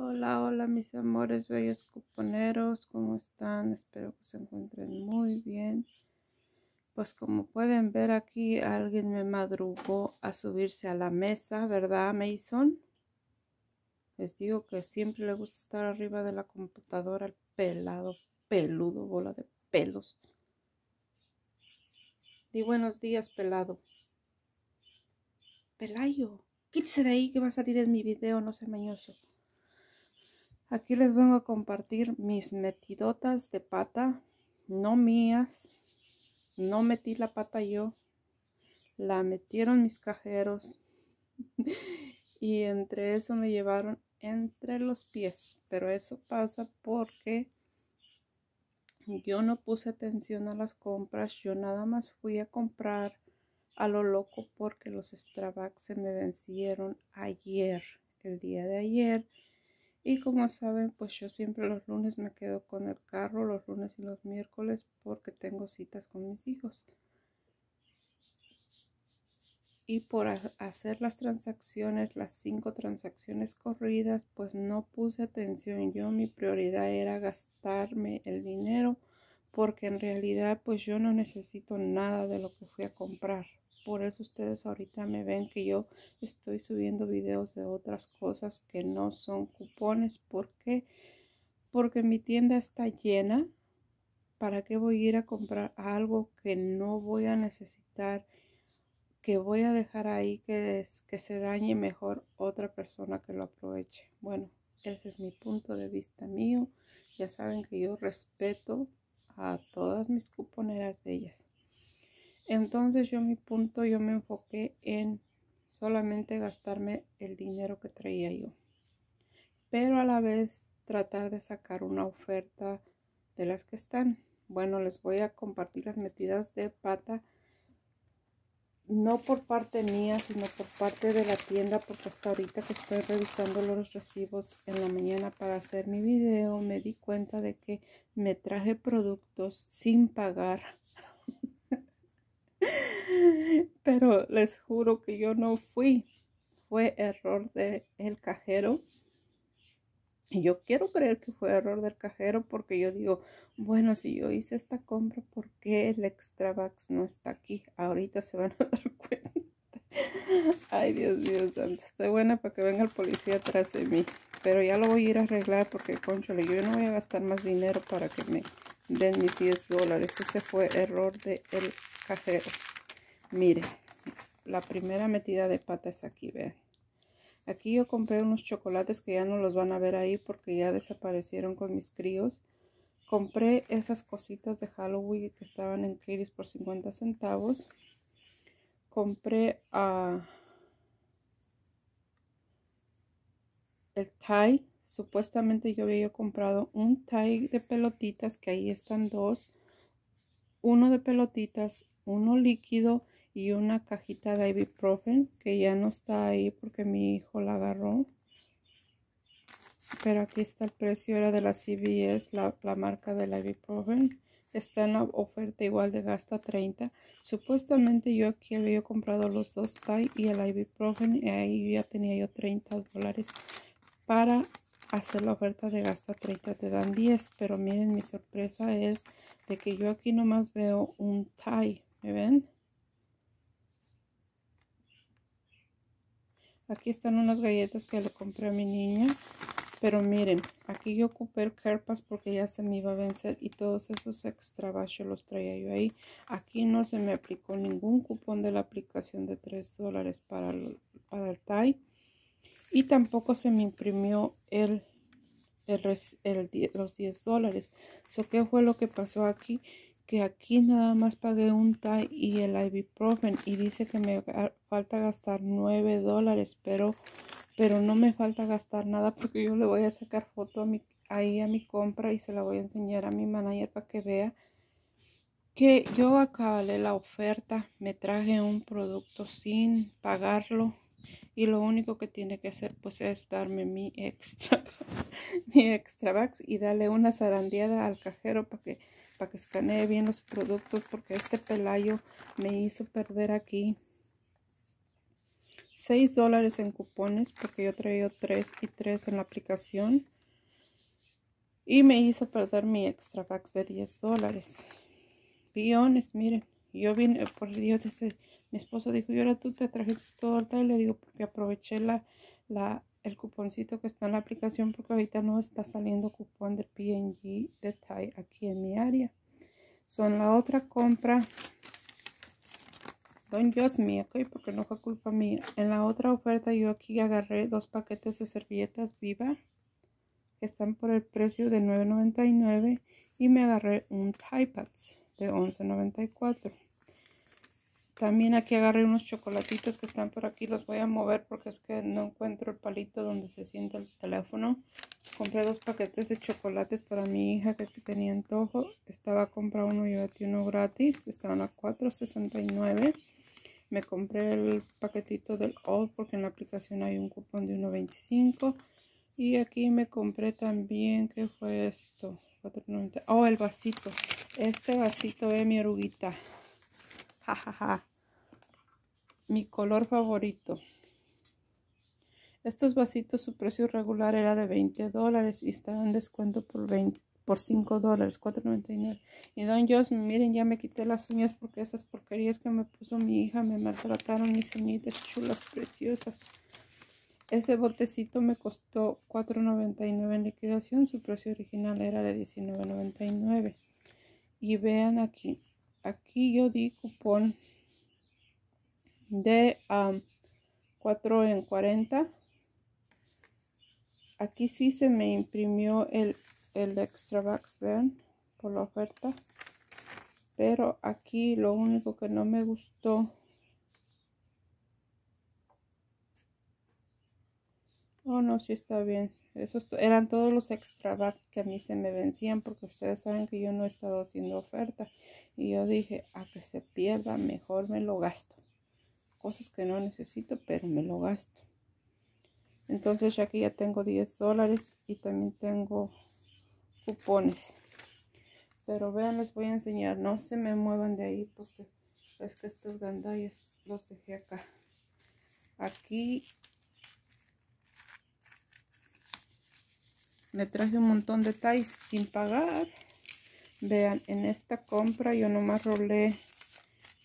Hola, hola mis amores bellos cuponeros, ¿cómo están? Espero que se encuentren muy bien. Pues como pueden ver aquí, alguien me madrugó a subirse a la mesa, ¿verdad Mason? Les digo que siempre le gusta estar arriba de la computadora, el pelado, peludo, bola de pelos. Di buenos días, pelado. Pelayo, quítese de ahí que va a salir en mi video, no sea mañoso. Aquí les vengo a compartir mis metidotas de pata, no mías, no metí la pata yo, la metieron mis cajeros y entre eso me llevaron entre los pies, pero eso pasa porque yo no puse atención a las compras, yo nada más fui a comprar a lo loco porque los Stravax se me vencieron ayer, el día de ayer y como saben, pues yo siempre los lunes me quedo con el carro, los lunes y los miércoles, porque tengo citas con mis hijos. Y por hacer las transacciones, las cinco transacciones corridas, pues no puse atención. Yo mi prioridad era gastarme el dinero, porque en realidad pues yo no necesito nada de lo que fui a comprar. Por eso ustedes ahorita me ven que yo estoy subiendo videos de otras cosas que no son cupones. ¿Por qué? Porque mi tienda está llena. ¿Para qué voy a ir a comprar algo que no voy a necesitar? que voy a dejar ahí que, que se dañe mejor otra persona que lo aproveche. Bueno, ese es mi punto de vista mío. Ya saben que yo respeto a todas mis cuponeras bellas. Entonces yo mi punto, yo me enfoqué en solamente gastarme el dinero que traía yo, pero a la vez tratar de sacar una oferta de las que están. Bueno, les voy a compartir las metidas de pata, no por parte mía, sino por parte de la tienda, porque hasta ahorita que estoy revisando los recibos en la mañana para hacer mi video, me di cuenta de que me traje productos sin pagar Pero les juro que yo no fui. Fue error del cajero. Y yo quiero creer que fue error del cajero porque yo digo, bueno, si yo hice esta compra, ¿por qué el extra vax no está aquí? Ahorita se van a dar cuenta. Ay, Dios mío, estoy buena para que venga el policía atrás de mí. Pero ya lo voy a ir a arreglar porque, conchole, yo no voy a gastar más dinero para que me den mis 10 dólares. Ese fue error del cajero. Mire, la primera metida de pata es aquí, vean. Aquí yo compré unos chocolates que ya no los van a ver ahí porque ya desaparecieron con mis críos. Compré esas cositas de Halloween que estaban en Kiris por 50 centavos. Compré ah, el tie. Supuestamente yo había comprado un tie de pelotitas, que ahí están dos. Uno de pelotitas, uno líquido y una cajita de ibuprofen que ya no está ahí porque mi hijo la agarró. Pero aquí está el precio, era de la CBS, la, la marca del ibuprofen. Está en la oferta igual de gasta 30. Supuestamente yo aquí había comprado los dos TAI y el ibuprofen y ahí ya tenía yo 30 dólares para hacer la oferta de gasta 30 te dan 10 pero miren mi sorpresa es de que yo aquí nomás veo un tie me ven Aquí están unas galletas que le compré a mi niña. Pero miren, aquí yo ocupé carpas porque ya se me iba a vencer y todos esos extra baches los traía yo ahí. Aquí no se me aplicó ningún cupón de la aplicación de 3 dólares para el, para TAI. Y tampoco se me imprimió el, los 10 dólares. So, ¿Qué fue lo que pasó aquí? que aquí nada más pagué un tie y el ibuprofen y dice que me falta gastar 9 dólares, pero, pero no me falta gastar nada porque yo le voy a sacar foto a ahí a mi compra y se la voy a enseñar a mi manager para que vea que yo acabé la oferta, me traje un producto sin pagarlo y lo único que tiene que hacer pues es darme mi extra, mi extra bags y darle una zarandeada al cajero para que para que escanee bien los productos porque este pelayo me hizo perder aquí 6 dólares en cupones porque yo traía 3 y 3 en la aplicación y me hizo perder mi extra pack de 10 dólares guiones miren yo vine por Dios mi esposo dijo y ahora tú te trajiste todo y le digo porque aproveché la la el cuponcito que está en la aplicación porque ahorita no está saliendo cupón de PNG de Thai aquí en mi área. Son la otra compra. Don Dios mío, ok porque no fue culpa mía. En la otra oferta yo aquí agarré dos paquetes de servilletas viva que están por el precio de $9.99 y me agarré un Thai Pads de $11.94. También aquí agarré unos chocolatitos que están por aquí. Los voy a mover porque es que no encuentro el palito donde se sienta el teléfono. Compré dos paquetes de chocolates para mi hija que tenía antojo. Estaba a comprar uno y yo uno gratis. Estaban a $4.69. Me compré el paquetito del All porque en la aplicación hay un cupón de 1.25. Y aquí me compré también, ¿qué fue esto? $4.90. Oh, el vasito. Este vasito es eh, mi oruguita. Mi color favorito. Estos vasitos, su precio regular era de 20 dólares y están en descuento por 20 por 5 dólares, 4.99. Y don Jos, miren, ya me quité las uñas porque esas porquerías que me puso mi hija me maltrataron mis uñitas chulas, preciosas. Ese botecito me costó 4.99 en liquidación, su precio original era de 19.99. Y vean aquí, aquí yo di cupón de 4 en 40 aquí sí se me imprimió el, extra box, vean por la oferta pero aquí lo único que no me gustó Oh, no, sí está bien. Esos eran todos los extra que a mí se me vencían porque ustedes saben que yo no he estado haciendo oferta. Y yo dije, a que se pierda, mejor me lo gasto. Cosas que no necesito, pero me lo gasto. Entonces ya aquí ya tengo 10 dólares y también tengo cupones. Pero vean, les voy a enseñar. No se me muevan de ahí porque es que estos gandallas los dejé acá. Aquí me traje un montón de ties sin pagar vean en esta compra yo nomás rolé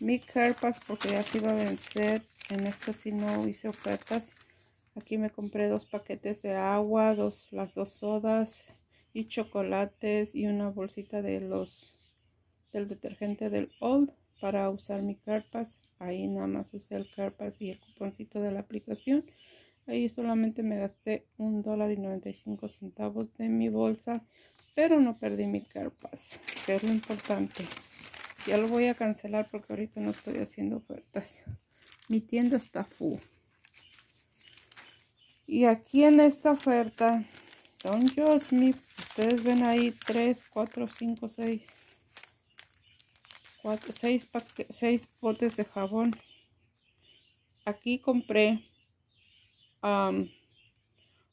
mi carpas porque ya se iba a vencer en esta si no hice ofertas aquí me compré dos paquetes de agua dos las dos sodas y chocolates y una bolsita de los del detergente del old para usar mi carpas ahí nada más usé el carpas y el cuponcito de la aplicación Ahí solamente me gasté un dólar y 95 centavos de mi bolsa, pero no perdí mi carpas, que es lo importante. Ya lo voy a cancelar porque ahorita no estoy haciendo ofertas. Mi tienda está full. Y aquí en esta oferta, Don Josmi, ustedes ven ahí 3, 4, 5, 6, 4, 6, 6 potes de jabón. Aquí compré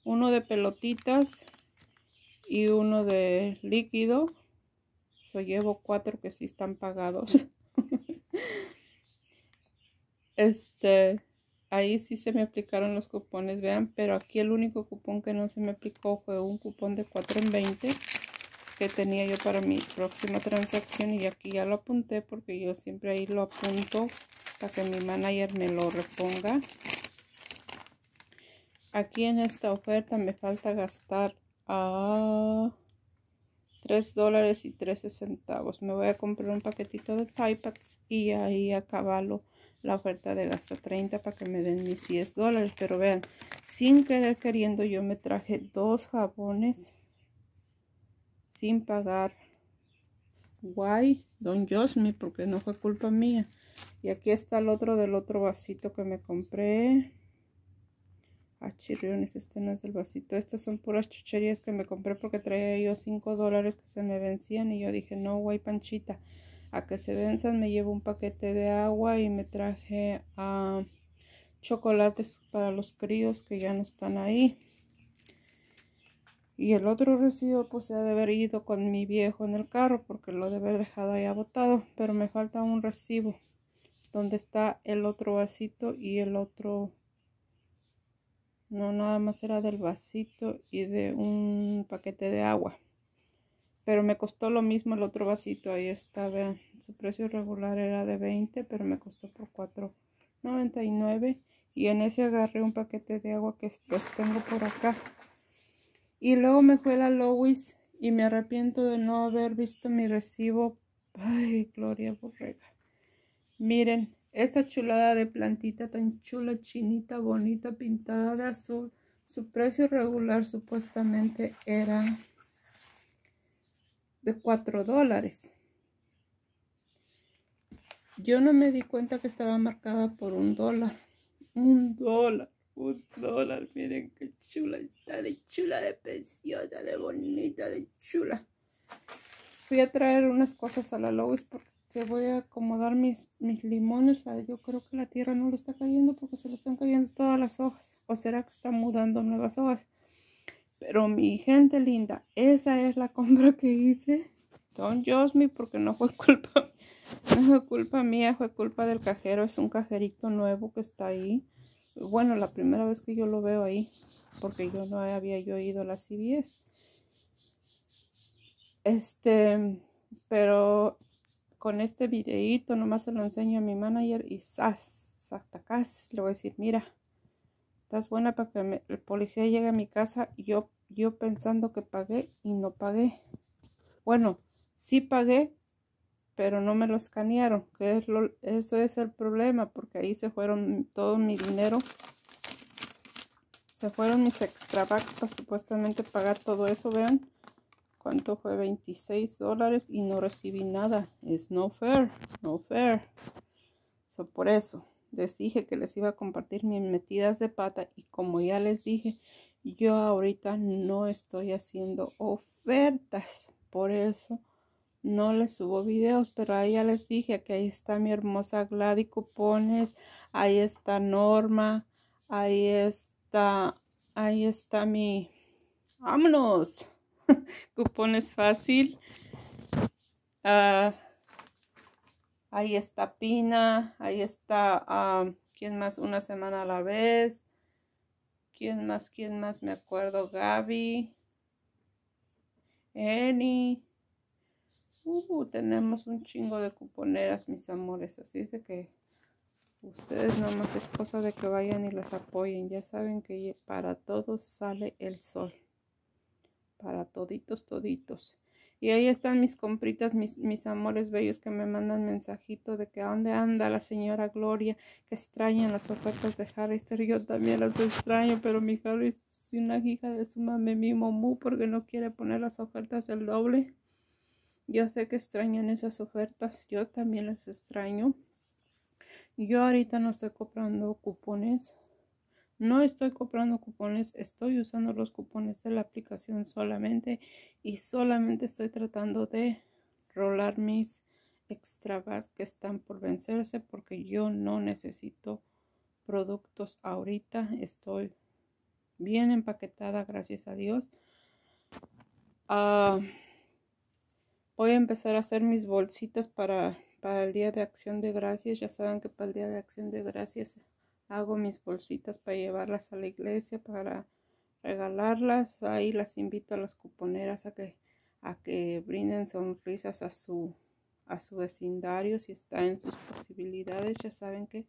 uno de pelotitas y uno de líquido. Yo llevo cuatro que sí están pagados. este, ahí sí se me aplicaron los cupones, vean, pero aquí el único cupón que no se me aplicó fue un cupón de 4 en 20 que tenía yo para mi próxima transacción y aquí ya lo apunté porque yo siempre ahí lo apunto para que mi manager me lo reponga aquí en esta oferta me falta gastar a 3 dólares y 13 centavos. Me voy a comprar un paquetito de tie y ahí acabalo la oferta de hasta 30 para que me den mis 10 dólares. Pero vean, sin querer queriendo yo me traje dos jabones sin pagar. Guay, don Josmi, porque no fue culpa mía. Y aquí está el otro del otro vasito que me compré. Ah, chirriones, este no es el vasito. Estas son puras chucherías que me compré porque traía yo 5 dólares que se me vencían y yo dije, no, guay panchita, a que se venzan me llevo un paquete de agua y me traje a ah, chocolates para los críos que ya no están ahí. Y el otro recibo pues se ha de haber ido con mi viejo en el carro porque lo de haber dejado ahí botado. Pero me falta un recibo donde está el otro vasito y el otro no, nada más era del vasito y de un paquete de agua. Pero me costó lo mismo el otro vasito. Ahí está, vean. Su precio regular era de 20, pero me costó por 4.99. Y en ese agarré un paquete de agua que pues tengo por acá. Y luego me fue la Lois y me arrepiento de no haber visto mi recibo. Ay, Gloria Borrega. Miren, esta chulada de plantita tan chula, chinita, bonita, pintada de azul. Su precio regular supuestamente era de 4 dólares. Yo no me di cuenta que estaba marcada por un dólar. Un dólar, un dólar. Miren qué chula está, de chula, de preciosa, de bonita, de chula. Fui a traer unas cosas a la Lowe's porque que voy a acomodar mis, mis limones. yo creo que la tierra no lo está cayendo porque se le están cayendo todas las hojas. O será que están mudando nuevas hojas. Pero mi gente linda, esa es la compra que hice. Don Josmi porque no fue culpa, no fue culpa mía, fue culpa del cajero. Es un cajerito nuevo que está ahí. Bueno, la primera vez que yo lo veo ahí, porque yo no había yo ido a la CBS. Este, pero con este videito nomás se lo enseño a mi manager y ¡zas! hasta acá le voy a decir, mira, estás buena para que el policía llegue a mi casa y yo, yo pensando que pagué y no pagué. Bueno, sí pagué, pero no me lo escanearon, que es lo, eso es el problema, porque ahí se fueron todo mi dinero. Se fueron mis extravactos, supuestamente pagar todo eso, vean. ¿Cuánto fue? 26 dólares y no recibí nada. Es no fair, no fair. So, por eso les dije que les iba a compartir mis metidas de pata y como ya les dije, yo ahorita no estoy haciendo ofertas. Por eso no les subo videos, pero ahí ya les dije que ahí está mi hermosa Gladys Cupones, ahí está Norma, ahí está, ahí está mi... ¡Vámonos! cupones fácil. Ah, ahí está Pina, ahí está, ah, ¿quién más? Una semana a la vez. ¿Quién más? ¿Quién más? Me acuerdo, Gaby. Eni. Uh, tenemos un chingo de cuponeras, mis amores. Así es de que ustedes nomás es cosa de que vayan y las apoyen. Ya saben que para todos sale el sol para toditos, toditos. Y ahí están mis compritas, mis, mis, amores bellos que me mandan mensajito de que a dónde anda la señora Gloria, que extrañan las ofertas de Harrister. Yo también las extraño, pero mi Harrister es una hija de su mi momu porque no quiere poner las ofertas del doble. Yo sé que extrañan esas ofertas, yo también las extraño. Yo ahorita no estoy comprando cupones, no estoy comprando cupones, estoy usando los cupones de la aplicación solamente y solamente estoy tratando de rolar mis extravas que están por vencerse porque yo no necesito productos ahorita. Estoy bien empaquetada, gracias a Dios. Ah, voy a empezar a hacer mis bolsitas para, para el Día de Acción de Gracias. Ya saben que para el Día de Acción de Gracias hago mis bolsitas para llevarlas a la iglesia, para regalarlas. Ahí las invito a las cuponeras a que, a que brinden sonrisas a su, a su vecindario si está en sus posibilidades. Ya saben que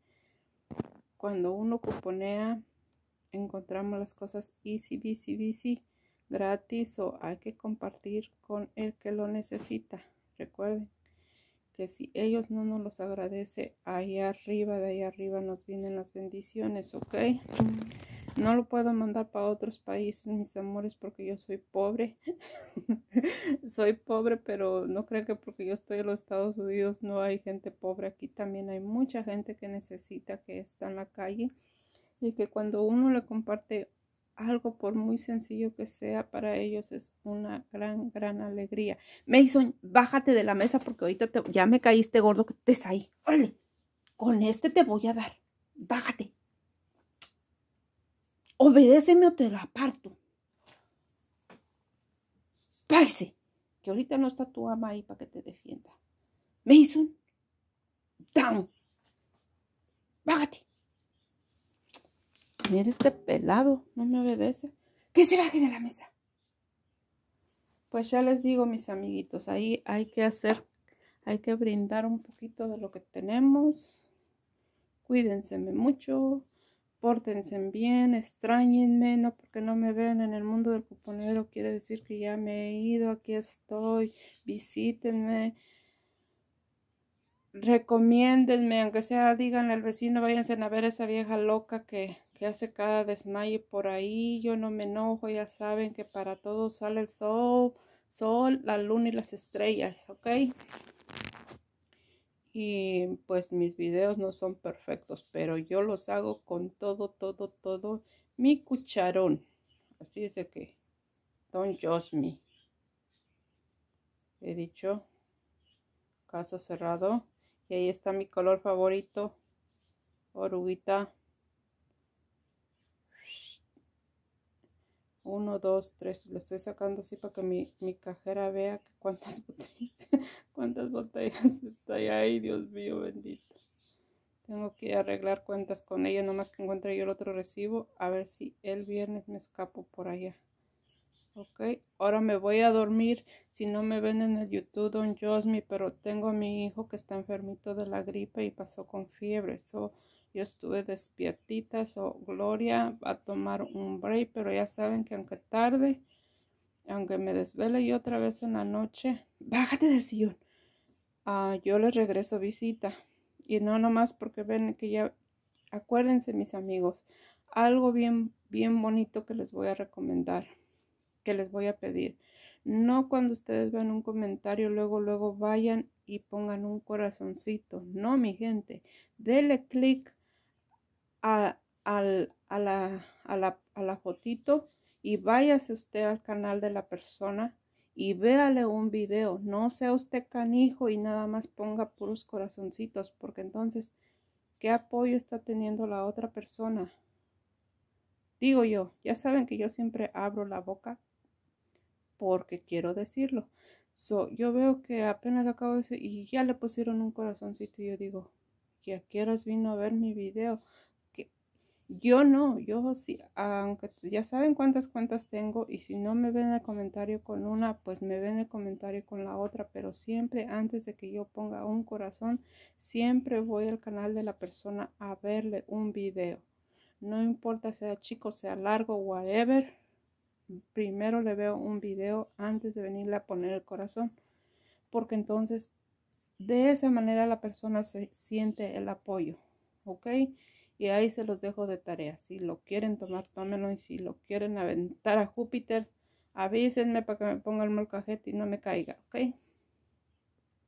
cuando uno cuponea encontramos las cosas easy, easy, easy, gratis o hay que compartir con el que lo necesita. Recuerden si ellos no nos los agradece, ahí arriba, de ahí arriba nos vienen las bendiciones, ¿ok? No lo puedo mandar para otros países, mis amores, porque yo soy pobre. soy pobre, pero no creo que porque yo estoy en los Estados Unidos no hay gente pobre. Aquí también hay mucha gente que necesita, que está en la calle. Y que cuando uno le comparte algo, por muy sencillo que sea, para ellos es una gran, gran alegría. Mason, bájate de la mesa porque ahorita ya me caíste gordo que te ahí. Con este te voy a dar. Bájate. Obedéceme o te la parto. Páise. Que ahorita no está tu ama ahí para que te defienda. Mason, down. Bájate. Mira este pelado, no me obedece. Que se baje de la mesa. Pues ya les digo, mis amiguitos, ahí hay que hacer, hay que brindar un poquito de lo que tenemos. Cuídense mucho, pórtense bien, extrañenme, no porque no me vean en el mundo del cuponero quiere decir que ya me he ido, aquí estoy, visítenme recomiéndenme, aunque sea díganle al vecino, váyanse a ver a esa vieja loca que que hace cada desmayo por ahí. Yo no me enojo, ya saben que para todos sale el sol, sol, la luna y las estrellas, ¿ok? Y pues mis videos no son perfectos, pero yo los hago con todo, todo, todo mi cucharón. Así es de que, don't judge me. He dicho, caso cerrado. Y ahí está mi color favorito, oruguita 1, 2, 3. Le estoy sacando así para que mi, mi cajera vea cuántas botellas, cuántas botellas está ahí. Dios mío, bendito. Tengo que arreglar cuentas con ella, nomás que encuentre yo el otro recibo. A ver si el viernes me escapo por allá. Ok, ahora me voy a dormir. Si no me ven en el YouTube, don Josmi, pero tengo a mi hijo que está enfermito de la gripe y pasó con fiebre. eso... Yo estuve despiertita, so oh, Gloria va a tomar un break, pero ya saben que aunque tarde, aunque me desvele y otra vez en la noche, bájate de sillón. Ah, yo les regreso visita. Y no nomás porque ven que ya, acuérdense mis amigos, algo bien, bien bonito que les voy a recomendar, que les voy a pedir. No cuando ustedes vean un comentario, luego, luego vayan y pongan un corazoncito. No, mi gente. Dele clic a, al, a, la, a, la, a fotito y váyase usted al canal de la persona y véale un video. No sea usted canijo y nada más ponga puros corazoncitos, porque entonces, ¿qué apoyo está teniendo la otra persona? Digo yo, ya saben que yo siempre abro la boca porque quiero decirlo. yo veo que apenas acabo de decir y ya le pusieron un corazoncito y yo digo, que qué vino a ver mi video. Yo no, yo sí, aunque ya saben cuántas cuentas tengo y si no me ven el comentario con una, pues me ven el comentario con la otra, pero siempre antes de que yo ponga un corazón, siempre voy al canal de la persona a verle un video. No importa sea chico, sea largo, whatever, primero le veo un video antes de venirle a poner el corazón, porque entonces de esa manera la persona se siente el apoyo, ¿ok? Y ahí se los dejo de tarea. Si lo quieren tomar, tómenlo. Y si lo quieren aventar a Júpiter, avísenme para que me ponga el molcajete y no me caiga, ¿ok?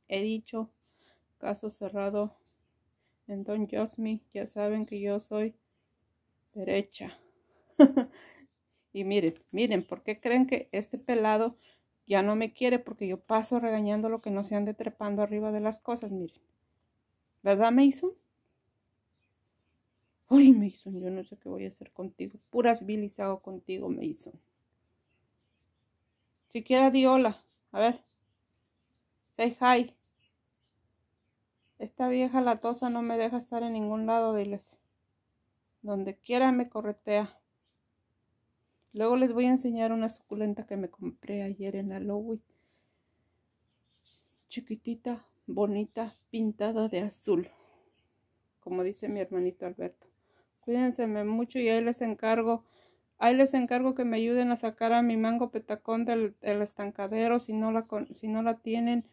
He dicho, caso cerrado. En Don Josmi, ya saben que yo soy derecha. y miren, miren, ¿por qué creen que este pelado ya no me quiere? Porque yo paso regañando lo que no se ande trepando arriba de las cosas, miren. ¿Verdad, Mason? Uy Mason, yo no sé qué voy a hacer contigo. Puras bilis hago contigo, Mason. Siquiera di hola. A ver. Say hi. Esta vieja latosa no me deja estar en ningún lado, diles. Donde quiera me corretea. Luego les voy a enseñar una suculenta que me compré ayer en la Chiquitita, bonita, pintada de azul, como dice mi hermanito Alberto. Cuídense mucho y ahí les encargo. Ahí les encargo que me ayuden a sacar a mi mango petacón del, estancadero si no, la, si no la tienen.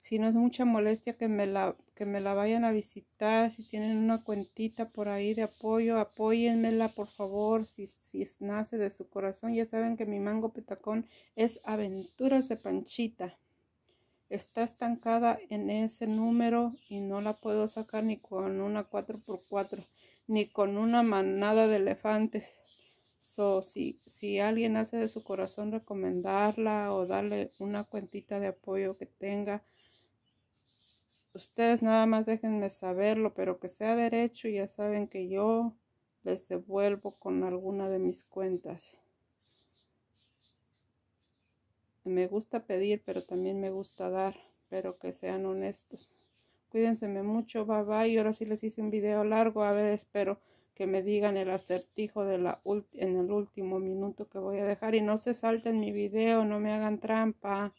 Si no es mucha molestia que me, la, que me la vayan a visitar. Si tienen una cuentita por ahí de apoyo, apóyenmela por favor. Si, si nace de su corazón, ya saben que mi mango petacón es Aventuras de Panchita. Está estancada en ese número y no la puedo sacar ni con una 4x4 ni con una manada de elefantes. So, si, si alguien hace de su corazón recomendarla o darle una cuentita de apoyo que tenga, ustedes nada más déjenme saberlo, pero que sea derecho y ya saben que yo les devuelvo con alguna de mis cuentas. Me gusta pedir, pero también me gusta dar, pero que sean honestos. Cuídense mucho, bye bye. Y ahora sí les hice un video largo, a ver, espero que me digan el acertijo de la en el último minuto que voy a dejar. Y no se salten mi video, no me hagan trampa.